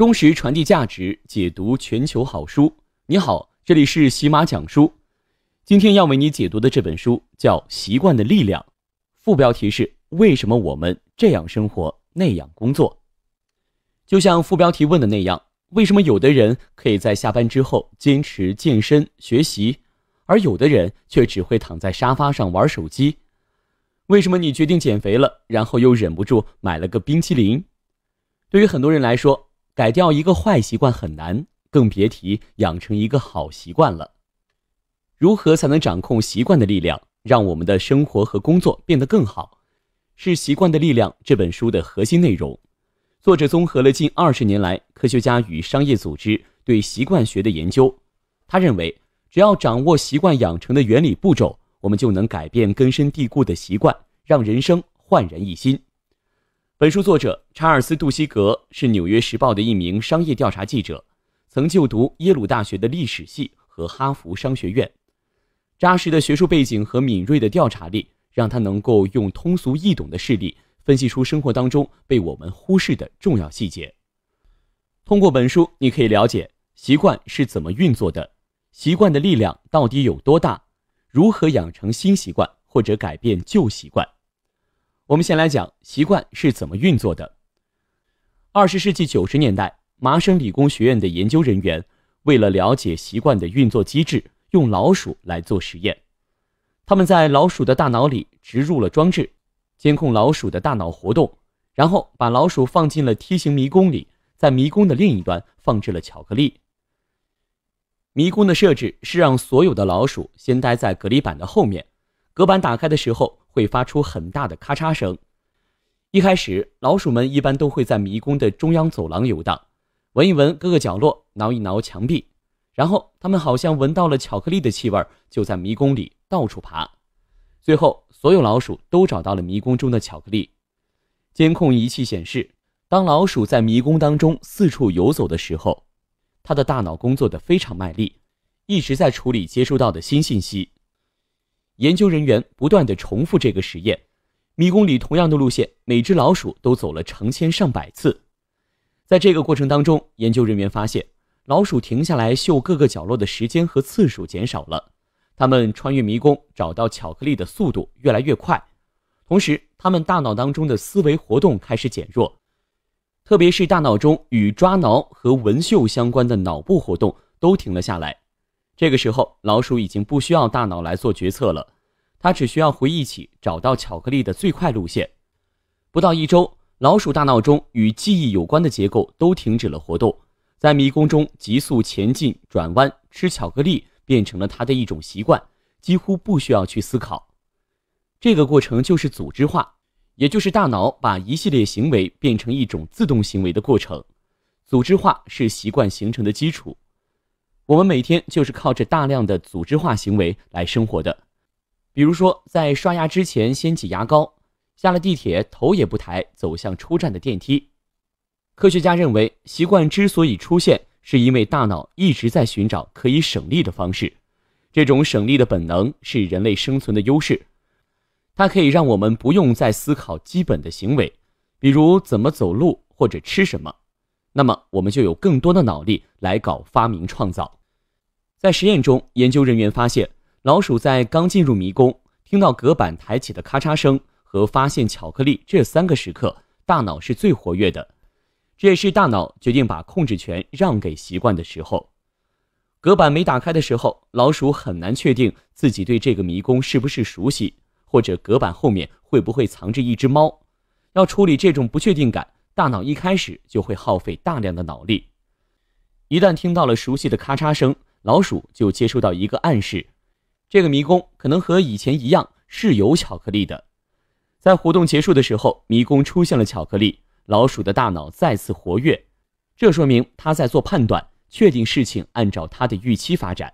忠实传递价值，解读全球好书。你好，这里是喜马讲书。今天要为你解读的这本书叫《习惯的力量》，副标题是“为什么我们这样生活那样工作”。就像副标题问的那样，为什么有的人可以在下班之后坚持健身学习，而有的人却只会躺在沙发上玩手机？为什么你决定减肥了，然后又忍不住买了个冰淇淋？对于很多人来说，改掉一个坏习惯很难，更别提养成一个好习惯了。如何才能掌控习惯的力量，让我们的生活和工作变得更好？是《习惯的力量》这本书的核心内容。作者综合了近二十年来科学家与商业组织对习惯学的研究。他认为，只要掌握习惯养成的原理步骤，我们就能改变根深蒂固的习惯，让人生焕然一新。本书作者查尔斯·杜西格是《纽约时报》的一名商业调查记者，曾就读耶鲁大学的历史系和哈佛商学院。扎实的学术背景和敏锐的调查力，让他能够用通俗易懂的事例，分析出生活当中被我们忽视的重要细节。通过本书，你可以了解习惯是怎么运作的，习惯的力量到底有多大，如何养成新习惯或者改变旧习惯。我们先来讲习惯是怎么运作的。二十世纪九十年代，麻省理工学院的研究人员为了了解习惯的运作机制，用老鼠来做实验。他们在老鼠的大脑里植入了装置，监控老鼠的大脑活动，然后把老鼠放进了梯形迷宫里，在迷宫的另一端放置了巧克力。迷宫的设置是让所有的老鼠先待在隔离板的后面，隔板打开的时候。会发出很大的咔嚓声。一开始，老鼠们一般都会在迷宫的中央走廊游荡，闻一闻各个角落，挠一挠墙壁，然后它们好像闻到了巧克力的气味，就在迷宫里到处爬。最后，所有老鼠都找到了迷宫中的巧克力。监控仪器显示，当老鼠在迷宫当中四处游走的时候，它的大脑工作得非常卖力，一直在处理接收到的新信息。研究人员不断地重复这个实验，迷宫里同样的路线，每只老鼠都走了成千上百次。在这个过程当中，研究人员发现，老鼠停下来嗅各个角落的时间和次数减少了，它们穿越迷宫找到巧克力的速度越来越快，同时，它们大脑当中的思维活动开始减弱，特别是大脑中与抓挠和闻嗅相关的脑部活动都停了下来。这个时候，老鼠已经不需要大脑来做决策了，它只需要回忆起找到巧克力的最快路线。不到一周，老鼠大脑中与记忆有关的结构都停止了活动，在迷宫中急速前进、转弯、吃巧克力，变成了它的一种习惯，几乎不需要去思考。这个过程就是组织化，也就是大脑把一系列行为变成一种自动行为的过程。组织化是习惯形成的基础。我们每天就是靠着大量的组织化行为来生活的，比如说在刷牙之前先挤牙膏，下了地铁头也不抬走向出站的电梯。科学家认为，习惯之所以出现，是因为大脑一直在寻找可以省力的方式。这种省力的本能是人类生存的优势，它可以让我们不用再思考基本的行为，比如怎么走路或者吃什么。那么我们就有更多的脑力来搞发明创造。在实验中，研究人员发现，老鼠在刚进入迷宫、听到隔板抬起的咔嚓声和发现巧克力这三个时刻，大脑是最活跃的。这也是大脑决定把控制权让给习惯的时候。隔板没打开的时候，老鼠很难确定自己对这个迷宫是不是熟悉，或者隔板后面会不会藏着一只猫。要处理这种不确定感，大脑一开始就会耗费大量的脑力。一旦听到了熟悉的咔嚓声，老鼠就接收到一个暗示，这个迷宫可能和以前一样是有巧克力的。在活动结束的时候，迷宫出现了巧克力，老鼠的大脑再次活跃，这说明它在做判断，确定事情按照它的预期发展。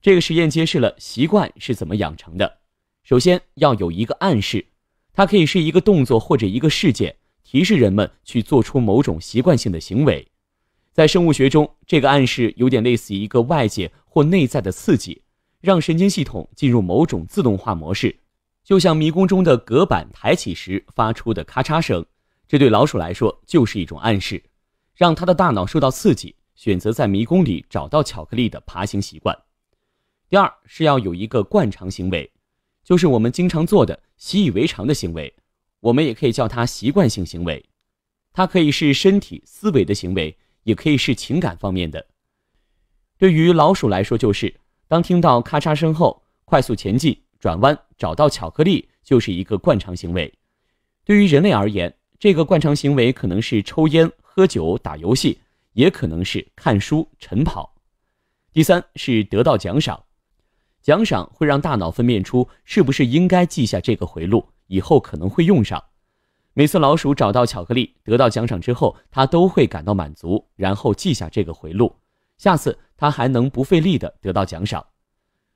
这个实验揭示了习惯是怎么养成的。首先要有一个暗示，它可以是一个动作或者一个事件，提示人们去做出某种习惯性的行为。在生物学中，这个暗示有点类似于一个外界或内在的刺激，让神经系统进入某种自动化模式，就像迷宫中的隔板抬起时发出的咔嚓声，这对老鼠来说就是一种暗示，让它的大脑受到刺激，选择在迷宫里找到巧克力的爬行习惯。第二是要有一个惯常行为，就是我们经常做的习以为常的行为，我们也可以叫它习惯性行为，它可以是身体思维的行为。也可以是情感方面的。对于老鼠来说，就是当听到咔嚓声后，快速前进、转弯、找到巧克力，就是一个惯常行为。对于人类而言，这个惯常行为可能是抽烟、喝酒、打游戏，也可能是看书、晨跑。第三是得到奖赏，奖赏会让大脑分辨出是不是应该记下这个回路，以后可能会用上。每次老鼠找到巧克力，得到奖赏之后，它都会感到满足，然后记下这个回路，下次它还能不费力的得到奖赏。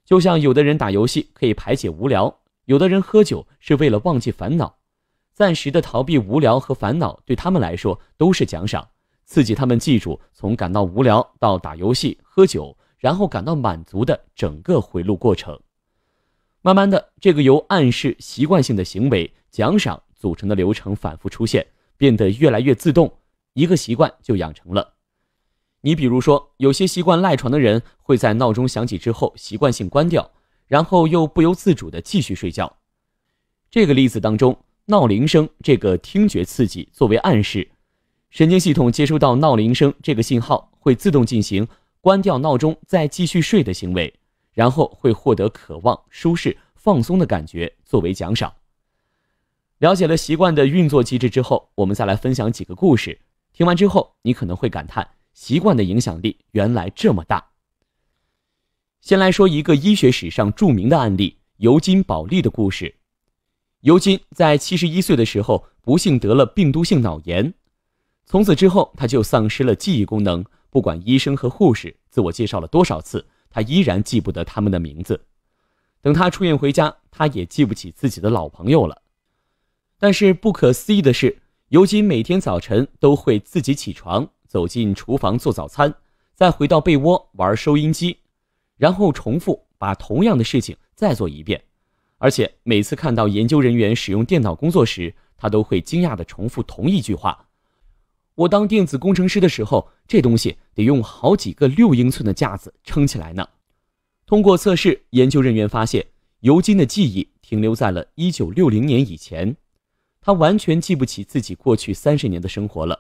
就像有的人打游戏可以排解无聊，有的人喝酒是为了忘记烦恼，暂时的逃避无聊和烦恼对他们来说都是奖赏，刺激他们记住从感到无聊到打游戏、喝酒，然后感到满足的整个回路过程。慢慢的，这个由暗示习惯性的行为奖赏。组成的流程反复出现，变得越来越自动，一个习惯就养成了。你比如说，有些习惯赖床的人会在闹钟响起之后习惯性关掉，然后又不由自主地继续睡觉。这个例子当中，闹铃声这个听觉刺激作为暗示，神经系统接收到闹铃声这个信号，会自动进行关掉闹钟再继续睡的行为，然后会获得渴望、舒适、放松的感觉作为奖赏。了解了习惯的运作机制之后，我们再来分享几个故事。听完之后，你可能会感叹习惯的影响力原来这么大。先来说一个医学史上著名的案例——尤金·保利的故事。尤金在七十一岁的时候不幸得了病毒性脑炎，从此之后他就丧失了记忆功能。不管医生和护士自我介绍了多少次，他依然记不得他们的名字。等他出院回家，他也记不起自己的老朋友了。但是不可思议的是，尤金每天早晨都会自己起床，走进厨房做早餐，再回到被窝玩收音机，然后重复把同样的事情再做一遍。而且每次看到研究人员使用电脑工作时，他都会惊讶地重复同一句话：“我当电子工程师的时候，这东西得用好几个六英寸的架子撑起来呢。”通过测试，研究人员发现尤金的记忆停留在了1960年以前。他完全记不起自己过去三十年的生活了，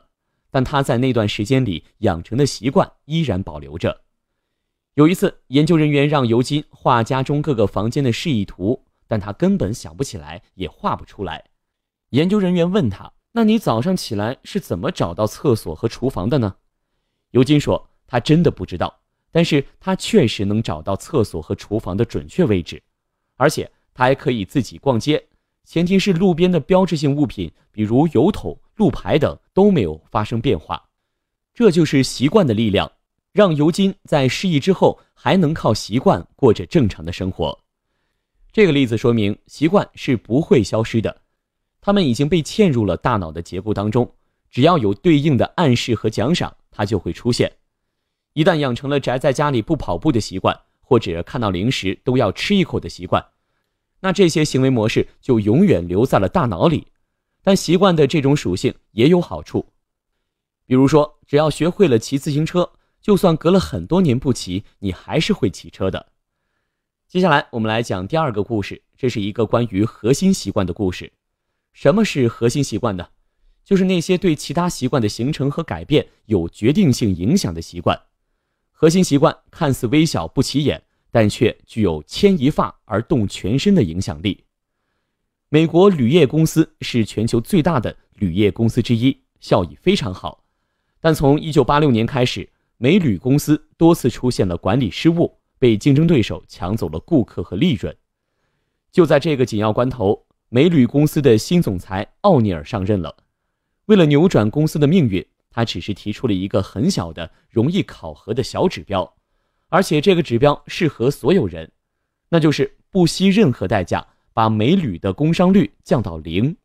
但他在那段时间里养成的习惯依然保留着。有一次，研究人员让尤金画家中各个房间的示意图，但他根本想不起来，也画不出来。研究人员问他：“那你早上起来是怎么找到厕所和厨房的呢？”尤金说：“他真的不知道，但是他确实能找到厕所和厨房的准确位置，而且他还可以自己逛街。”前提是路边的标志性物品，比如油桶、路牌等都没有发生变化。这就是习惯的力量，让尤金在失忆之后还能靠习惯过着正常的生活。这个例子说明，习惯是不会消失的，它们已经被嵌入了大脑的结构当中。只要有对应的暗示和奖赏，它就会出现。一旦养成了宅在家里不跑步的习惯，或者看到零食都要吃一口的习惯。那这些行为模式就永远留在了大脑里，但习惯的这种属性也有好处，比如说，只要学会了骑自行车，就算隔了很多年不骑，你还是会骑车的。接下来我们来讲第二个故事，这是一个关于核心习惯的故事。什么是核心习惯呢？就是那些对其他习惯的形成和改变有决定性影响的习惯。核心习惯看似微小不起眼。但却具有牵一发而动全身的影响力。美国铝业公司是全球最大的铝业公司之一，效益非常好。但从1986年开始，美铝公司多次出现了管理失误，被竞争对手抢走了顾客和利润。就在这个紧要关头，美铝公司的新总裁奥尼尔上任了。为了扭转公司的命运，他只是提出了一个很小的、容易考核的小指标。而且这个指标适合所有人，那就是不惜任何代价把美铝的工伤率降到零。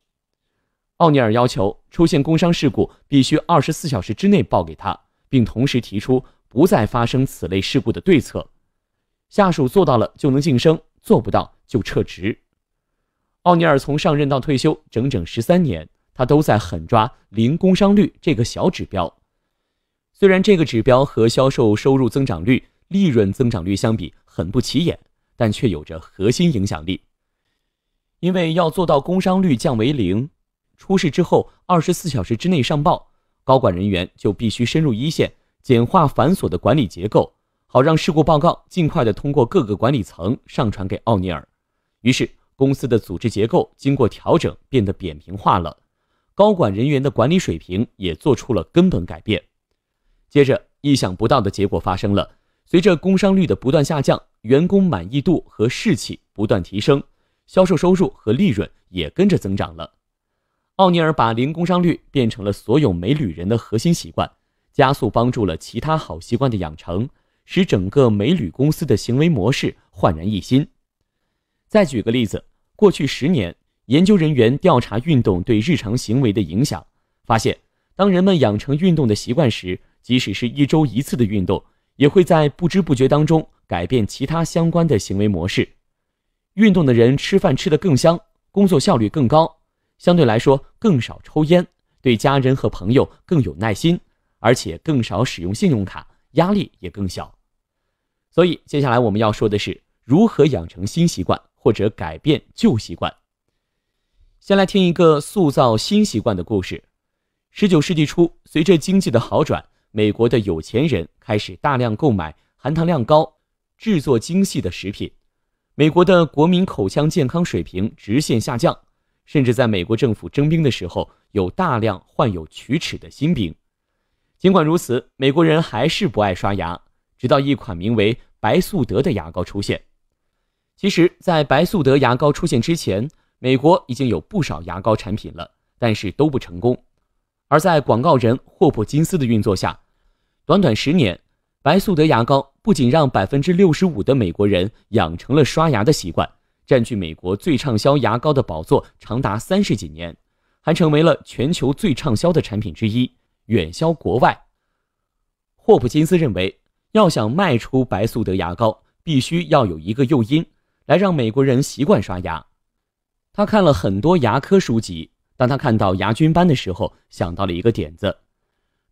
奥尼尔要求出现工伤事故必须二十四小时之内报给他，并同时提出不再发生此类事故的对策。下属做到了就能晋升，做不到就撤职。奥尼尔从上任到退休整整十三年，他都在狠抓零工伤率这个小指标。虽然这个指标和销售收入增长率。利润增长率相比很不起眼，但却有着核心影响力。因为要做到工伤率降为零，出事之后二十四小时之内上报，高管人员就必须深入一线，简化繁琐的管理结构，好让事故报告尽快的通过各个管理层上传给奥尼尔。于是，公司的组织结构经过调整变得扁平化了，高管人员的管理水平也做出了根本改变。接着，意想不到的结果发生了。随着工伤率的不断下降，员工满意度和士气不断提升，销售收入和利润也跟着增长了。奥尼尔把零工伤率变成了所有美旅人的核心习惯，加速帮助了其他好习惯的养成，使整个美旅公司的行为模式焕然一新。再举个例子，过去十年，研究人员调查运动对日常行为的影响，发现当人们养成运动的习惯时，即使是一周一次的运动。也会在不知不觉当中改变其他相关的行为模式。运动的人吃饭吃得更香，工作效率更高，相对来说更少抽烟，对家人和朋友更有耐心，而且更少使用信用卡，压力也更小。所以，接下来我们要说的是如何养成新习惯或者改变旧习惯。先来听一个塑造新习惯的故事。十九世纪初，随着经济的好转。美国的有钱人开始大量购买含糖量高、制作精细的食品，美国的国民口腔健康水平直线下降，甚至在美国政府征兵的时候，有大量患有龋齿的新兵。尽管如此，美国人还是不爱刷牙，直到一款名为“白素德”的牙膏出现。其实，在白素德牙膏出现之前，美国已经有不少牙膏产品了，但是都不成功。而在广告人霍普金斯的运作下，短短十年，白素德牙膏不仅让百分之六十五的美国人养成了刷牙的习惯，占据美国最畅销牙膏的宝座长达三十几年，还成为了全球最畅销的产品之一，远销国外。霍普金斯认为，要想卖出白素德牙膏，必须要有一个诱因来让美国人习惯刷牙。他看了很多牙科书籍。当他看到牙菌斑的时候，想到了一个点子，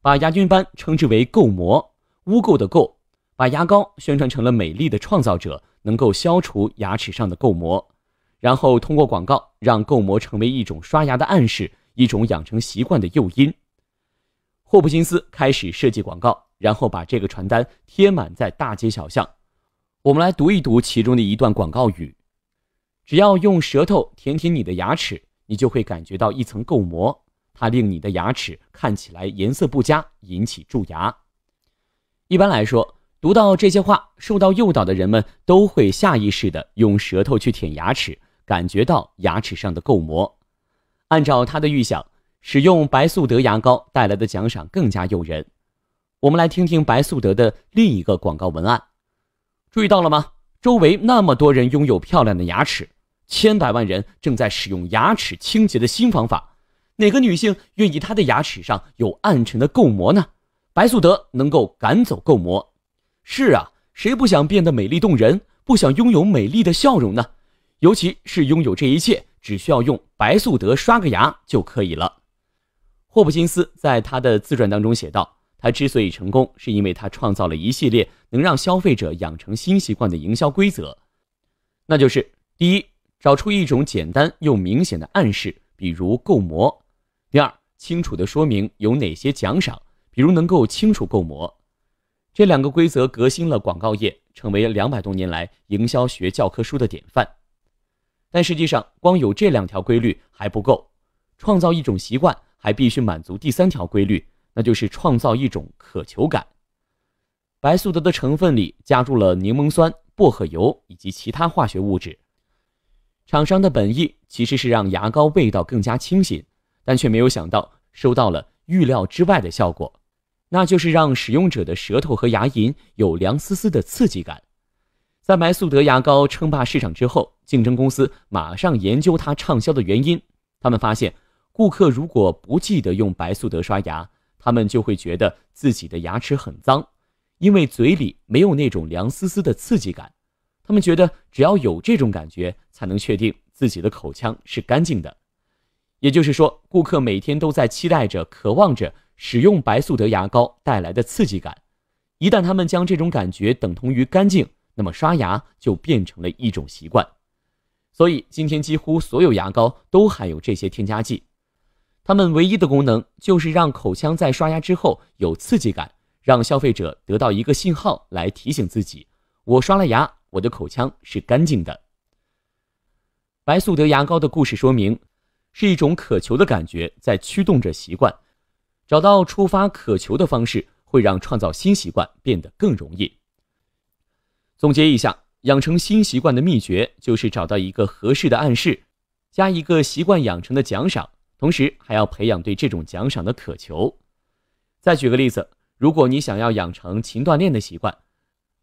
把牙菌斑称之为垢膜，污垢的垢，把牙膏宣传成了美丽的创造者，能够消除牙齿上的垢膜，然后通过广告让垢膜成为一种刷牙的暗示，一种养成习惯的诱因。霍普金斯开始设计广告，然后把这个传单贴满在大街小巷。我们来读一读其中的一段广告语：只要用舌头舔舔你的牙齿。你就会感觉到一层垢膜，它令你的牙齿看起来颜色不佳，引起蛀牙。一般来说，读到这些话，受到诱导的人们都会下意识的用舌头去舔牙齿，感觉到牙齿上的垢膜。按照他的预想，使用白素德牙膏带来的奖赏更加诱人。我们来听听白素德的另一个广告文案，注意到了吗？周围那么多人拥有漂亮的牙齿。千百万人正在使用牙齿清洁的新方法，哪个女性愿意她的牙齿上有暗沉的垢膜呢？白素德能够赶走垢膜。是啊，谁不想变得美丽动人，不想拥有美丽的笑容呢？尤其是拥有这一切，只需要用白素德刷个牙就可以了。霍普金斯在他的自传当中写道，他之所以成功，是因为他创造了一系列能让消费者养成新习惯的营销规则，那就是第一。找出一种简单又明显的暗示，比如构膜；第二，清楚的说明有哪些奖赏，比如能够清楚构膜。这两个规则革新了广告业，成为两百多年来营销学教科书的典范。但实际上，光有这两条规律还不够，创造一种习惯还必须满足第三条规律，那就是创造一种渴求感。白素德的成分里加入了柠檬酸、薄荷油以及其他化学物质。厂商的本意其实是让牙膏味道更加清新，但却没有想到收到了预料之外的效果，那就是让使用者的舌头和牙龈有凉丝丝的刺激感。在白素德牙膏称霸市场之后，竞争公司马上研究它畅销的原因。他们发现，顾客如果不记得用白素德刷牙，他们就会觉得自己的牙齿很脏，因为嘴里没有那种凉丝丝的刺激感。他们觉得，只要有这种感觉，才能确定自己的口腔是干净的。也就是说，顾客每天都在期待着、渴望着使用白素德牙膏带来的刺激感。一旦他们将这种感觉等同于干净，那么刷牙就变成了一种习惯。所以，今天几乎所有牙膏都含有这些添加剂，它们唯一的功能就是让口腔在刷牙之后有刺激感，让消费者得到一个信号来提醒自己：我刷了牙。我的口腔是干净的。白素德牙膏的故事说明，是一种渴求的感觉在驱动着习惯。找到触发渴求的方式，会让创造新习惯变得更容易。总结一下，养成新习惯的秘诀就是找到一个合适的暗示，加一个习惯养成的奖赏，同时还要培养对这种奖赏的渴求。再举个例子，如果你想要养成勤锻炼的习惯，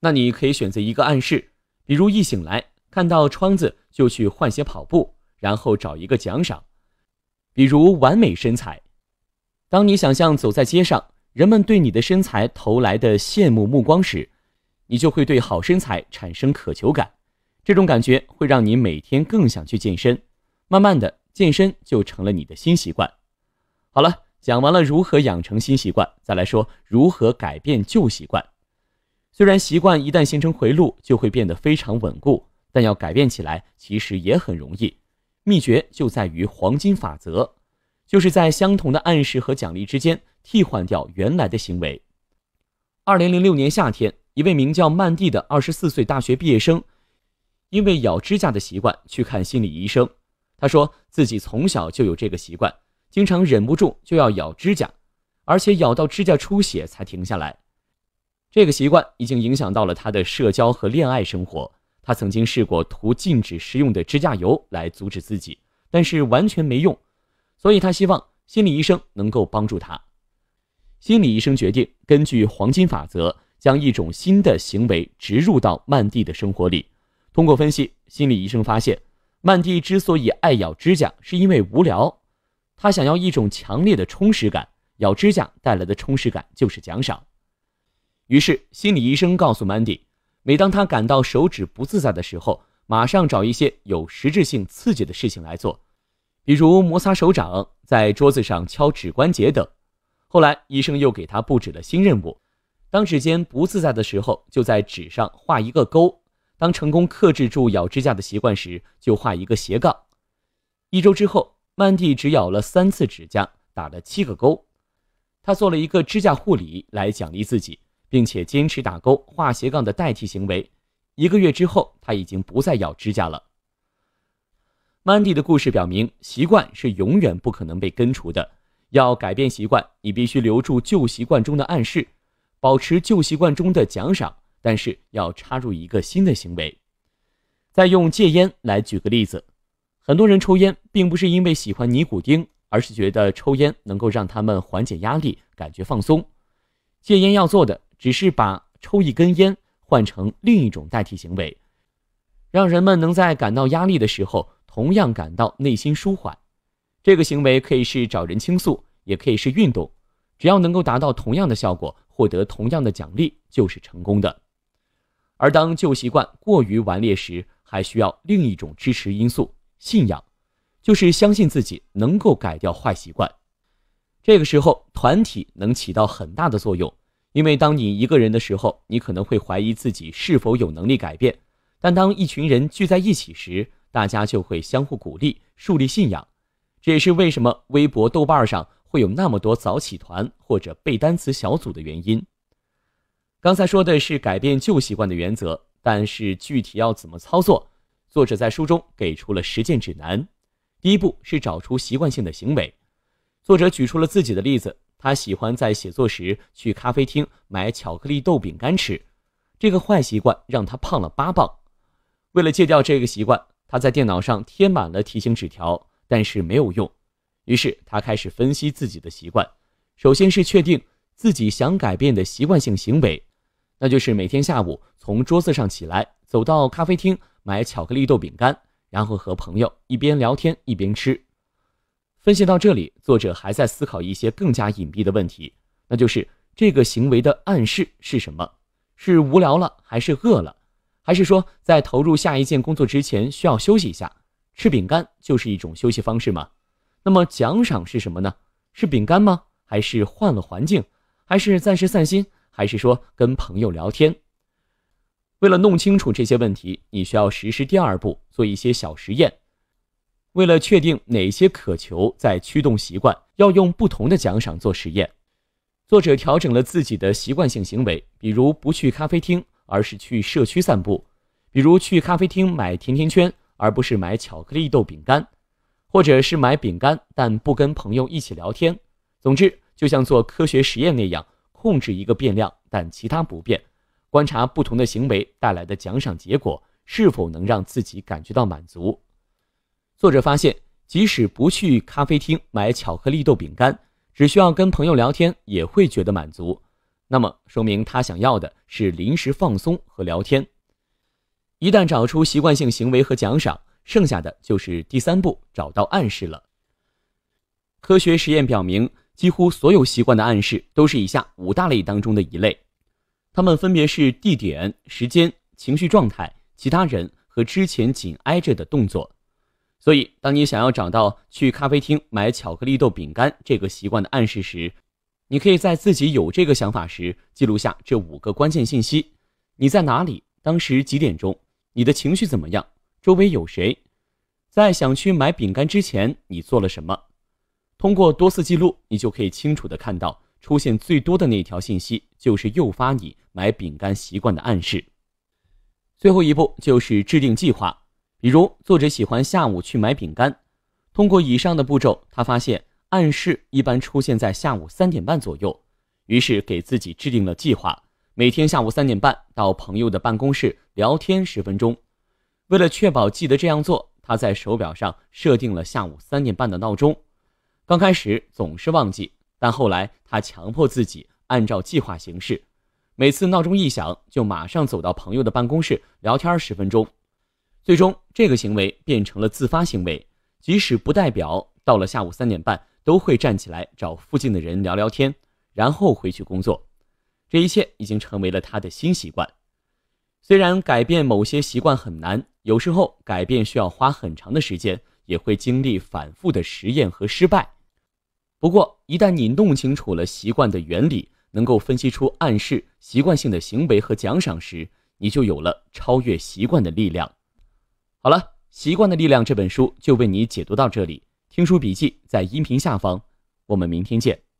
那你可以选择一个暗示。比如一醒来，看到窗子就去换鞋跑步，然后找一个奖赏，比如完美身材。当你想象走在街上，人们对你的身材投来的羡慕目光时，你就会对好身材产生渴求感。这种感觉会让你每天更想去健身，慢慢的，健身就成了你的新习惯。好了，讲完了如何养成新习惯，再来说如何改变旧习惯。虽然习惯一旦形成回路就会变得非常稳固，但要改变起来其实也很容易。秘诀就在于黄金法则，就是在相同的暗示和奖励之间替换掉原来的行为。二零零六年夏天，一位名叫曼蒂的二十四岁大学毕业生，因为咬指甲的习惯去看心理医生。他说自己从小就有这个习惯，经常忍不住就要咬指甲，而且咬到指甲出血才停下来。这个习惯已经影响到了他的社交和恋爱生活。他曾经试过涂禁止食用的指甲油来阻止自己，但是完全没用。所以他希望心理医生能够帮助他。心理医生决定根据黄金法则，将一种新的行为植入到曼蒂的生活里。通过分析，心理医生发现，曼蒂之所以爱咬指甲，是因为无聊。他想要一种强烈的充实感，咬指甲带来的充实感就是奖赏。于是，心理医生告诉 Mandy，每当他感到手指不自在的时候，马上找一些有实质性刺激的事情来做，比如摩擦手掌、在桌子上敲指关节等。后来，医生又给他布置了新任务：当指尖不自在的时候，就在纸上画一个勾；当成功克制住咬指甲的习惯时，就画一个斜杠。一周之后曼蒂只咬了三次指甲，打了七个勾。他做了一个指甲护理来奖励自己。并且坚持打勾画斜杠的代替行为，一个月之后，他已经不再咬指甲了。Mandy 的故事表明，习惯是永远不可能被根除的。要改变习惯，你必须留住旧习惯中的暗示，保持旧习惯中的奖赏，但是要插入一个新的行为。再用戒烟来举个例子，很多人抽烟并不是因为喜欢尼古丁，而是觉得抽烟能够让他们缓解压力，感觉放松。戒烟要做的。只是把抽一根烟换成另一种代替行为，让人们能在感到压力的时候同样感到内心舒缓。这个行为可以是找人倾诉，也可以是运动，只要能够达到同样的效果，获得同样的奖励，就是成功的。而当旧习惯过于顽劣时，还需要另一种支持因素——信仰，就是相信自己能够改掉坏习惯。这个时候，团体能起到很大的作用。因为当你一个人的时候，你可能会怀疑自己是否有能力改变；但当一群人聚在一起时，大家就会相互鼓励，树立信仰。这也是为什么微博、豆瓣上会有那么多早起团或者背单词小组的原因。刚才说的是改变旧习惯的原则，但是具体要怎么操作，作者在书中给出了实践指南。第一步是找出习惯性的行为，作者举出了自己的例子。他喜欢在写作时去咖啡厅买巧克力豆饼干吃，这个坏习惯让他胖了八磅。为了戒掉这个习惯，他在电脑上贴满了提醒纸条，但是没有用。于是他开始分析自己的习惯，首先是确定自己想改变的习惯性行为，那就是每天下午从桌子上起来，走到咖啡厅买巧克力豆饼干，然后和朋友一边聊天一边吃。分析到这里，作者还在思考一些更加隐蔽的问题，那就是这个行为的暗示是什么？是无聊了，还是饿了，还是说在投入下一件工作之前需要休息一下？吃饼干就是一种休息方式吗？那么奖赏是什么呢？是饼干吗？还是换了环境？还是暂时散心？还是说跟朋友聊天？为了弄清楚这些问题，你需要实施第二步，做一些小实验。为了确定哪些渴求在驱动习惯，要用不同的奖赏做实验。作者调整了自己的习惯性行为，比如不去咖啡厅，而是去社区散步；比如去咖啡厅买甜甜圈，而不是买巧克力豆饼干；或者是买饼干，但不跟朋友一起聊天。总之，就像做科学实验那样，控制一个变量，但其他不变，观察不同的行为带来的奖赏结果是否能让自己感觉到满足。作者发现，即使不去咖啡厅买巧克力豆饼干，只需要跟朋友聊天，也会觉得满足。那么，说明他想要的是临时放松和聊天。一旦找出习惯性行为和奖赏，剩下的就是第三步，找到暗示了。科学实验表明，几乎所有习惯的暗示都是以下五大类当中的一类，它们分别是地点、时间、情绪状态、其他人和之前紧挨着的动作。所以，当你想要找到去咖啡厅买巧克力豆饼干这个习惯的暗示时，你可以在自己有这个想法时记录下这五个关键信息：你在哪里？当时几点钟？你的情绪怎么样？周围有谁？在想去买饼干之前，你做了什么？通过多次记录，你就可以清楚的看到出现最多的那条信息，就是诱发你买饼干习惯的暗示。最后一步就是制定计划。比如，作者喜欢下午去买饼干。通过以上的步骤，他发现暗示一般出现在下午三点半左右，于是给自己制定了计划：每天下午三点半到朋友的办公室聊天十分钟。为了确保记得这样做，他在手表上设定了下午三点半的闹钟。刚开始总是忘记，但后来他强迫自己按照计划行事，每次闹钟一响，就马上走到朋友的办公室聊天十分钟。最终，这个行为变成了自发行为。即使不代表到了下午三点半都会站起来找附近的人聊聊天，然后回去工作。这一切已经成为了他的新习惯。虽然改变某些习惯很难，有时候改变需要花很长的时间，也会经历反复的实验和失败。不过，一旦你弄清楚了习惯的原理，能够分析出暗示习惯性的行为和奖赏时，你就有了超越习惯的力量。好了，习惯的力量这本书就为你解读到这里。听书笔记在音频下方，我们明天见。